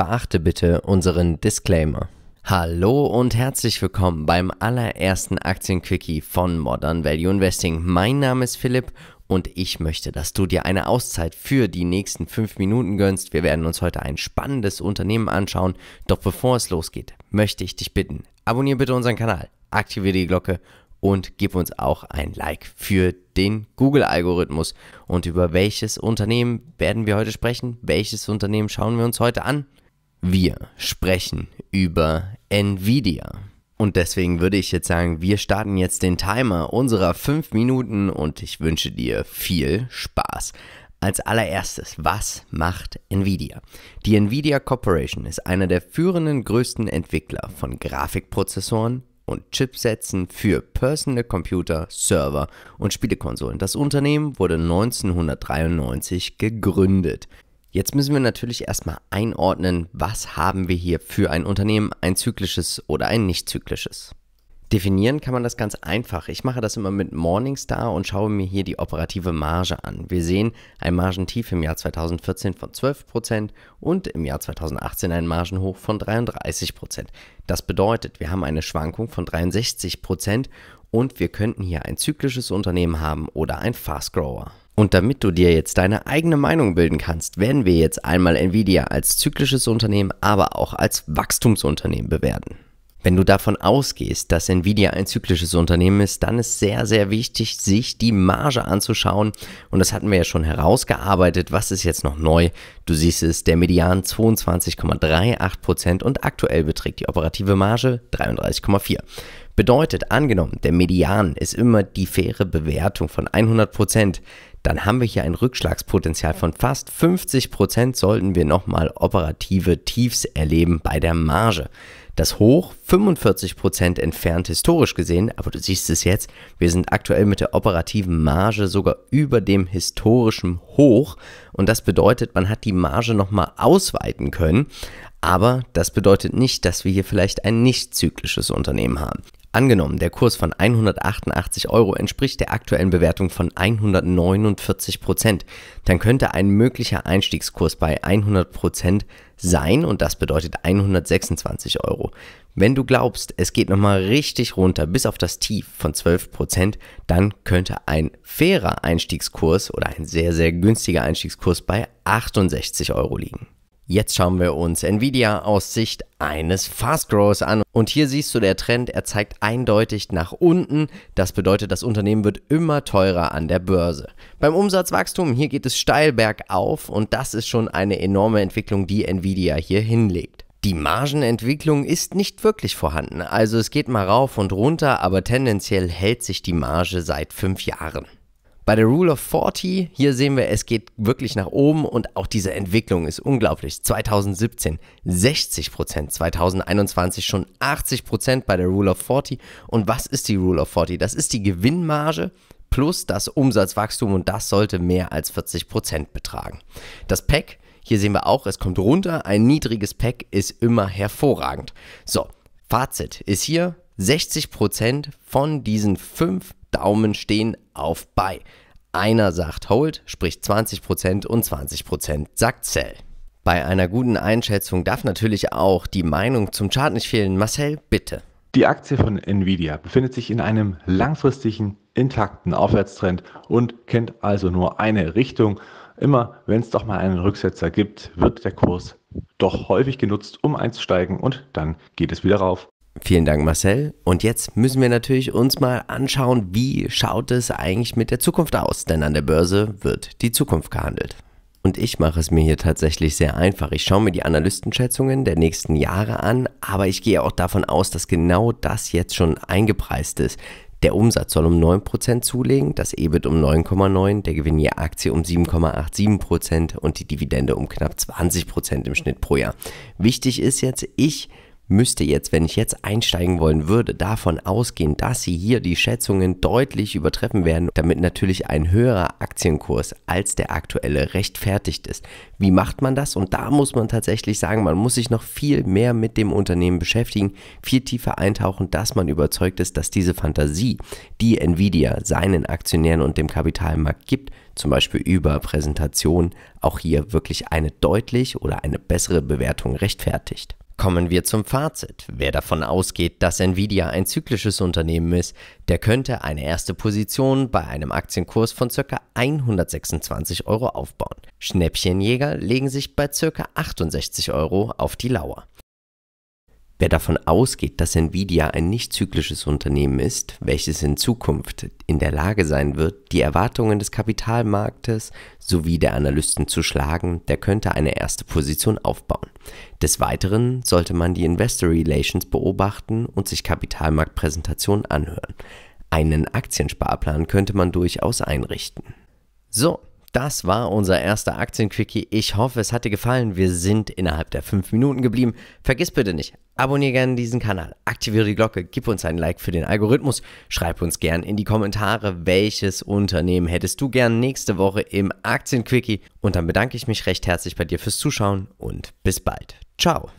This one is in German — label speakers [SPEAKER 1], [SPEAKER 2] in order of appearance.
[SPEAKER 1] Beachte bitte unseren Disclaimer. Hallo und herzlich willkommen beim allerersten Aktienquickie von Modern Value Investing. Mein Name ist Philipp und ich möchte, dass du dir eine Auszeit für die nächsten fünf Minuten gönnst. Wir werden uns heute ein spannendes Unternehmen anschauen. Doch bevor es losgeht, möchte ich dich bitten, abonniere bitte unseren Kanal, aktiviere die Glocke und gib uns auch ein Like für den Google-Algorithmus. Und über welches Unternehmen werden wir heute sprechen? Welches Unternehmen schauen wir uns heute an? Wir sprechen über Nvidia. Und deswegen würde ich jetzt sagen, wir starten jetzt den Timer unserer 5 Minuten und ich wünsche dir viel Spaß. Als allererstes, was macht Nvidia? Die Nvidia Corporation ist einer der führenden größten Entwickler von Grafikprozessoren, und Chipsätzen für Personal Computer, Server und Spielekonsolen. Das Unternehmen wurde 1993 gegründet. Jetzt müssen wir natürlich erstmal einordnen, was haben wir hier für ein Unternehmen, ein zyklisches oder ein nicht zyklisches. Definieren kann man das ganz einfach. Ich mache das immer mit Morningstar und schaue mir hier die operative Marge an. Wir sehen ein Margentief im Jahr 2014 von 12% und im Jahr 2018 ein Margenhoch von 33%. Das bedeutet, wir haben eine Schwankung von 63% und wir könnten hier ein zyklisches Unternehmen haben oder ein Fast Grower. Und damit du dir jetzt deine eigene Meinung bilden kannst, werden wir jetzt einmal Nvidia als zyklisches Unternehmen, aber auch als Wachstumsunternehmen bewerten. Wenn du davon ausgehst, dass Nvidia ein zyklisches Unternehmen ist, dann ist sehr, sehr wichtig, sich die Marge anzuschauen. Und das hatten wir ja schon herausgearbeitet. Was ist jetzt noch neu? Du siehst es, der Median 22,38% und aktuell beträgt die operative Marge 33,4%. Bedeutet, angenommen, der Median ist immer die faire Bewertung von 100%, dann haben wir hier ein Rückschlagspotenzial von fast 50 Prozent, sollten wir nochmal operative Tiefs erleben bei der Marge. Das Hoch 45% Prozent entfernt historisch gesehen, aber du siehst es jetzt, wir sind aktuell mit der operativen Marge sogar über dem historischen Hoch und das bedeutet, man hat die Marge nochmal ausweiten können, aber das bedeutet nicht, dass wir hier vielleicht ein nicht zyklisches Unternehmen haben. Angenommen, der Kurs von 188 Euro entspricht der aktuellen Bewertung von 149 Prozent, dann könnte ein möglicher Einstiegskurs bei 100 Prozent sein und das bedeutet 126 Euro. Wenn du glaubst, es geht nochmal richtig runter bis auf das Tief von 12 Prozent, dann könnte ein fairer Einstiegskurs oder ein sehr, sehr günstiger Einstiegskurs bei 68 Euro liegen. Jetzt schauen wir uns Nvidia aus Sicht eines Fast Growers an. Und hier siehst du der Trend, er zeigt eindeutig nach unten. Das bedeutet, das Unternehmen wird immer teurer an der Börse. Beim Umsatzwachstum, hier geht es steil bergauf und das ist schon eine enorme Entwicklung, die Nvidia hier hinlegt. Die Margenentwicklung ist nicht wirklich vorhanden, also es geht mal rauf und runter, aber tendenziell hält sich die Marge seit fünf Jahren. Bei der Rule of 40, hier sehen wir, es geht wirklich nach oben und auch diese Entwicklung ist unglaublich. 2017 60%, Prozent, 2021 schon 80% Prozent bei der Rule of 40. Und was ist die Rule of 40? Das ist die Gewinnmarge plus das Umsatzwachstum und das sollte mehr als 40% Prozent betragen. Das Pack, hier sehen wir auch, es kommt runter, ein niedriges Pack ist immer hervorragend. So, Fazit ist hier, 60% Prozent von diesen fünf Daumen stehen auf bei. Einer sagt Hold, sprich 20% und 20% sagt Sell. Bei einer guten Einschätzung darf natürlich auch die Meinung zum Chart nicht fehlen. Marcel, bitte. Die Aktie von Nvidia befindet sich in einem langfristigen, intakten Aufwärtstrend und kennt also nur eine Richtung. Immer wenn es doch mal einen Rücksetzer gibt, wird der Kurs doch häufig genutzt, um einzusteigen und dann geht es wieder rauf. Vielen Dank, Marcel. Und jetzt müssen wir natürlich uns mal anschauen, wie schaut es eigentlich mit der Zukunft aus? Denn an der Börse wird die Zukunft gehandelt. Und ich mache es mir hier tatsächlich sehr einfach. Ich schaue mir die Analystenschätzungen der nächsten Jahre an, aber ich gehe auch davon aus, dass genau das jetzt schon eingepreist ist. Der Umsatz soll um 9% zulegen, das EBIT um 9,9%, der Gewinn je Aktie um 7,87% und die Dividende um knapp 20% im Schnitt pro Jahr. Wichtig ist jetzt, ich müsste jetzt, wenn ich jetzt einsteigen wollen würde, davon ausgehen, dass sie hier die Schätzungen deutlich übertreffen werden, damit natürlich ein höherer Aktienkurs als der aktuelle rechtfertigt ist. Wie macht man das? Und da muss man tatsächlich sagen, man muss sich noch viel mehr mit dem Unternehmen beschäftigen, viel tiefer eintauchen, dass man überzeugt ist, dass diese Fantasie, die Nvidia seinen Aktionären und dem Kapitalmarkt gibt, zum Beispiel über Präsentation, auch hier wirklich eine deutlich oder eine bessere Bewertung rechtfertigt. Kommen wir zum Fazit. Wer davon ausgeht, dass Nvidia ein zyklisches Unternehmen ist, der könnte eine erste Position bei einem Aktienkurs von ca. 126 Euro aufbauen. Schnäppchenjäger legen sich bei ca. 68 Euro auf die Lauer. Wer davon ausgeht, dass Nvidia ein nicht zyklisches Unternehmen ist, welches in Zukunft in der Lage sein wird, die Erwartungen des Kapitalmarktes sowie der Analysten zu schlagen, der könnte eine erste Position aufbauen. Des Weiteren sollte man die Investor Relations beobachten und sich Kapitalmarktpräsentationen anhören. Einen Aktiensparplan könnte man durchaus einrichten. So, das war unser erster Aktienquickie. Ich hoffe, es hat dir gefallen. Wir sind innerhalb der 5 Minuten geblieben. Vergiss bitte nicht, abonniere gerne diesen Kanal, aktiviere die Glocke, gib uns ein Like für den Algorithmus, schreib uns gerne in die Kommentare, welches Unternehmen hättest du gern nächste Woche im Aktienquickie. Und dann bedanke ich mich recht herzlich bei dir fürs Zuschauen und bis bald. Ciao.